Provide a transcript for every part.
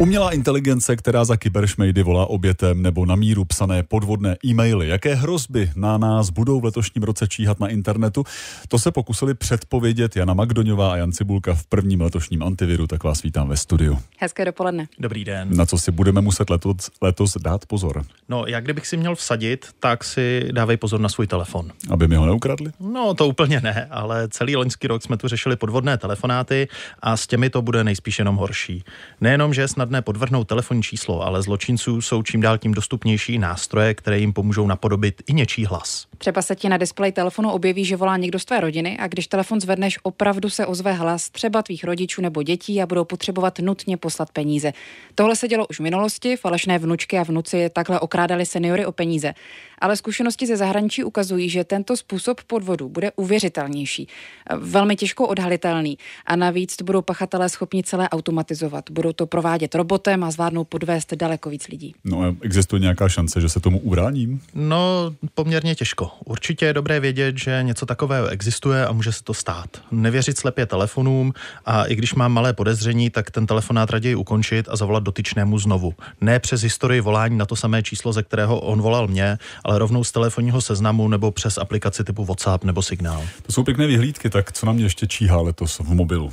Umělá inteligence, která za kyberšmejdy volá obětem nebo na míru psané podvodné e-maily. Jaké hrozby na nás budou v letošním roce číhat na internetu? To se pokusili předpovědět Jana Magdoňová a Jan Cibulka v prvním letošním antiviru, tak vás vítám ve studiu. Hezké dopoledne. Dobrý den. Na co si budeme muset letos, letos dát pozor? No, jak kdybych si měl vsadit, tak si dávej pozor na svůj telefon. Aby mi ho neukradli? No, to úplně ne, ale celý loňský rok jsme tu řešili podvodné telefonáty a s těmi to bude nejspíš jenom horší. Nejenom, že snad snadné podvrhnout telefonní číslo, ale zločinců jsou čím dál tím dostupnější nástroje, které jim pomůžou napodobit i něčí hlas. Třeba se ti na displeji telefonu objeví, že volá někdo z tvé rodiny a když telefon zvedneš, opravdu se ozve hlas třeba tvých rodičů nebo dětí a budou potřebovat nutně poslat peníze. Tohle se dělo už v minulosti, falešné vnučky a vnuci takhle okrádali seniory o peníze. Ale zkušenosti ze zahraničí ukazují, že tento způsob podvodu bude uvěřitelnější, velmi těžko odhalitelný a navíc budou pachatelé schopni celé automatizovat, budou to provádět robotem a zvládnou podvést daleko víc lidí. No a existuje nějaká šance, že se tomu uráním? No, poměrně těžko. Určitě je dobré vědět, že něco takového existuje a může se to stát. Nevěřit slepě telefonům a i když mám malé podezření, tak ten telefonát raději ukončit a zavolat dotyčnému znovu. Ne přes historii volání na to samé číslo, ze kterého on volal mě, ale rovnou z telefonního seznamu nebo přes aplikaci typu WhatsApp nebo Signál. To jsou pěkné vyhlídky, tak co mě ještě číhá letos v mobilu?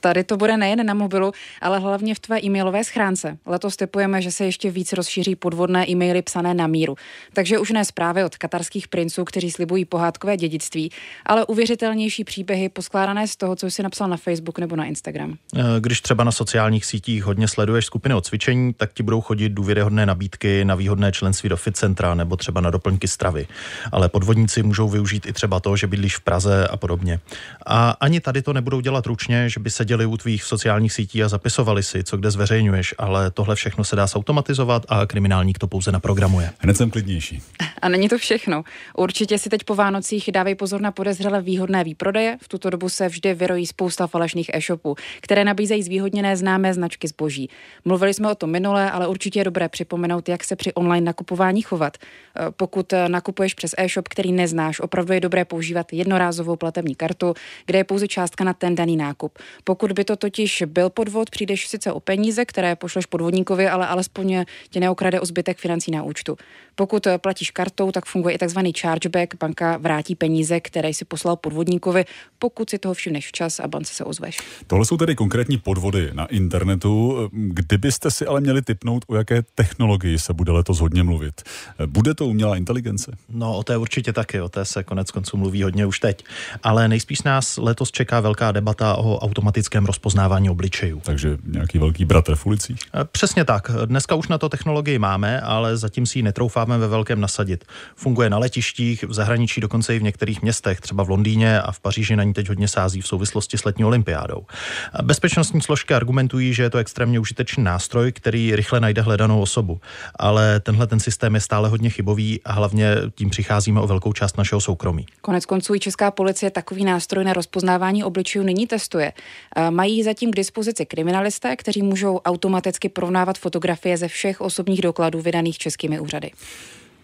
Tady to bude nejen na mobilu, ale hlavně v tvé e-mailové datové schránce. Letos typujeme, že se ještě víc rozšíří podvodné e-maily psané na míru. Takže už ne zprávy od katarských princů, kteří slibují pohádkové dědictví, ale uvěřitelnější příběhy poskládané z toho, co jsi napsal na Facebook nebo na Instagram. Eh, když třeba na sociálních sítích hodně sleduješ skupiny o cvičení, tak ti budou chodit důvěryhodné nabídky na výhodné členství do fitcentra nebo třeba na doplňky stravy. Ale podvodníci můžou využít i třeba to, že bydlíš v Praze a podobně. A ani tady to nebudou dělat ručně, že by seděli u tvých sociálních sítí a zapisovali si, co kde zveřejňují zmiňuješ, ale tohle všechno se dá automatizovat a kriminálník to pouze naprogramuje. Hned jsem klidnější. A není to všechno. Určitě si teď po Vánocích dávej pozor na podezřelé výhodné výprodeje. V tuto dobu se vždy vyrojí spousta falešných e-shopů, které nabízejí zvýhodněné známé značky zboží. Mluvili jsme o tom minule, ale určitě je dobré připomenout, jak se při online nakupování chovat. E, pokud e, nakupuješ přes e-shop, který neznáš, opravdu je dobré používat jednorázovou platební kartu, kde je pouze částka na ten daný nákup. Pokud by to totiž byl podvod, přijdeš sice o peníze, které pošleš podvodníkovi, ale alespoň e, tě neokrade o zbytek financí na účtu. Pokud platíš kartu, kartou, tak funguje i tzv. chargeback. Banka vrátí peníze, které si poslal podvodníkovi, pokud si toho všimneš včas a bance se ozveš. Tohle jsou tedy konkrétní podvody na internetu. Kdybyste si ale měli typnout, o jaké technologii se bude letos hodně mluvit, bude to umělá inteligence? No, o té určitě taky, o té se konec konců mluví hodně už teď. Ale nejspíš nás letos čeká velká debata o automatickém rozpoznávání obličejů. Takže nějaký velký bratr v ulicích? Přesně tak. Dneska už na to technologii máme, ale zatím si ji netroufáme ve velkém nasadit zařídit. Funguje na letištích, v zahraničí dokonce i v některých městech, třeba v Londýně a v Paříži na ní teď hodně sází v souvislosti s letní olympiádou. Bezpečnostní složky argumentují, že je to extrémně užitečný nástroj, který rychle najde hledanou osobu. Ale tenhle ten systém je stále hodně chybový a hlavně tím přicházíme o velkou část našeho soukromí. Konec konců i česká policie takový nástroj na rozpoznávání obličejů nyní testuje. Eh, mají zatím k dispozici kriminalisté, kteří můžou automaticky porovnávat fotografie ze všech osobních dokladů vydaných českými úřady.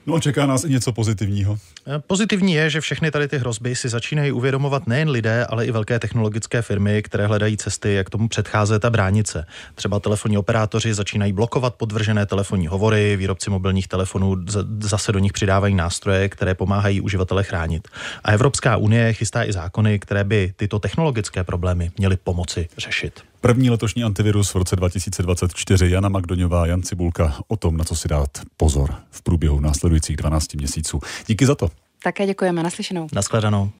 No a čeká nás i něco pozitivního. E, pozitivní je, že všechny tady ty hrozby si začínají uvědomovat nejen lidé, ale i velké technologické firmy, které hledají cesty, jak tomu předcházet a bránit se. Třeba telefonní operátoři začínají blokovat podvržené telefonní hovory, výrobci mobilních telefonů zase do nich přidávají nástroje, které pomáhají uživatele chránit. A Evropská unie chystá i zákony, které by tyto technologické problémy měly pomoci řešit. První letošní antivirus v roce 2024 Jana Magdoňová, Jan Cibulka o tom, na co si dát pozor v průběhu následujících 12 měsíců. Díky za to. Také děkujeme, naslyšenou. Naschledanou.